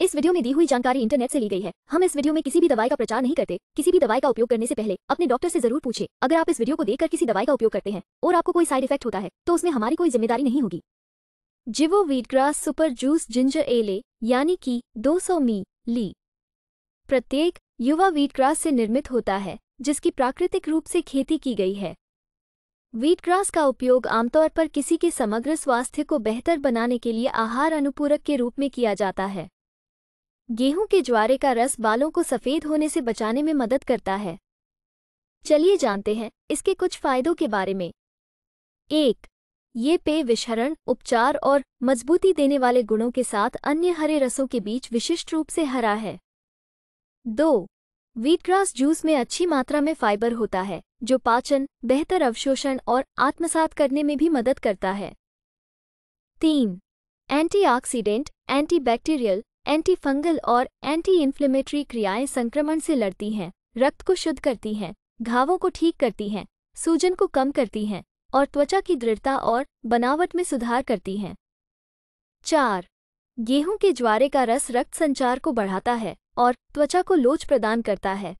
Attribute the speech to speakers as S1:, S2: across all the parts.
S1: इस वीडियो में दी हुई जानकारी इंटरनेट से ली गई है हम इस वीडियो में किसी भी दवाई का प्रचार नहीं करते किसी भी दवाई का उपयोग करने से पहले अपने डॉक्टर से जरूर पूछे अगर आप इस वीडियो को देखकर किसी दवाई का उपयोग करते हैं और आपको कोई साइड इफेक्ट होता है तो उसमें हमारी कोई जिम्मेदारी नहीं होगी जिवो वीटग्रास सुपर जूस जिंजर एले यानी कि दो मी ली प्रत्येक युवा वीटग्रास से निर्मित होता है जिसकी प्राकृतिक रूप से खेती की गई है वीटग्रास का उपयोग आमतौर पर किसी के समग्र स्वास्थ्य को बेहतर बनाने के लिए आहार अनुपूरक के रूप में किया जाता है गेहूं के ज्वारे का रस बालों को सफ़ेद होने से बचाने में मदद करता है चलिए जानते हैं इसके कुछ फायदों के बारे में एक ये पेय विषहरण उपचार और मजबूती देने वाले गुणों के साथ अन्य हरे रसों के बीच विशिष्ट रूप से हरा है दो वीटग्रास जूस में अच्छी मात्रा में फाइबर होता है जो पाचन बेहतर अवशोषण और आत्मसात करने में भी मदद करता है तीन एंटीऑक्सीडेंट, एंटीबैक्टीरियल एंटीफंगल और एंटी इन्फ्लेमेटरी क्रियाएं संक्रमण से लड़ती हैं रक्त को शुद्ध करती हैं घावों को ठीक करती हैं सूजन को कम करती हैं और त्वचा की दृढ़ता और बनावट में सुधार करती हैं चार गेहूं के ज्वारे का रस रक्त संचार को बढ़ाता है और त्वचा को लोच प्रदान करता है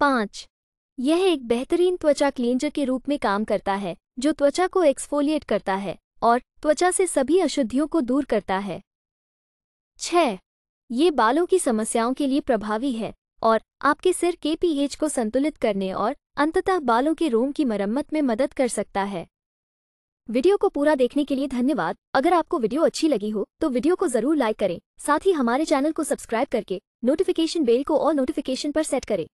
S1: पाँच यह एक बेहतरीन त्वचा क्लींजर के रूप में काम करता है जो त्वचा को एक्सफोलिएट करता है और त्वचा से सभी अशुद्धियों को दूर करता है छः ये बालों की समस्याओं के लिए प्रभावी है और आपके सिर के पीएच को संतुलित करने और अंततः बालों के रोम की मरम्मत में मदद कर सकता है वीडियो को पूरा देखने के लिए धन्यवाद अगर आपको वीडियो अच्छी लगी हो तो वीडियो को जरूर लाइक करें साथ ही हमारे चैनल को सब्सक्राइब करके नोटिफिकेशन बेल को ऑल नोटिफिकेशन पर सेट करें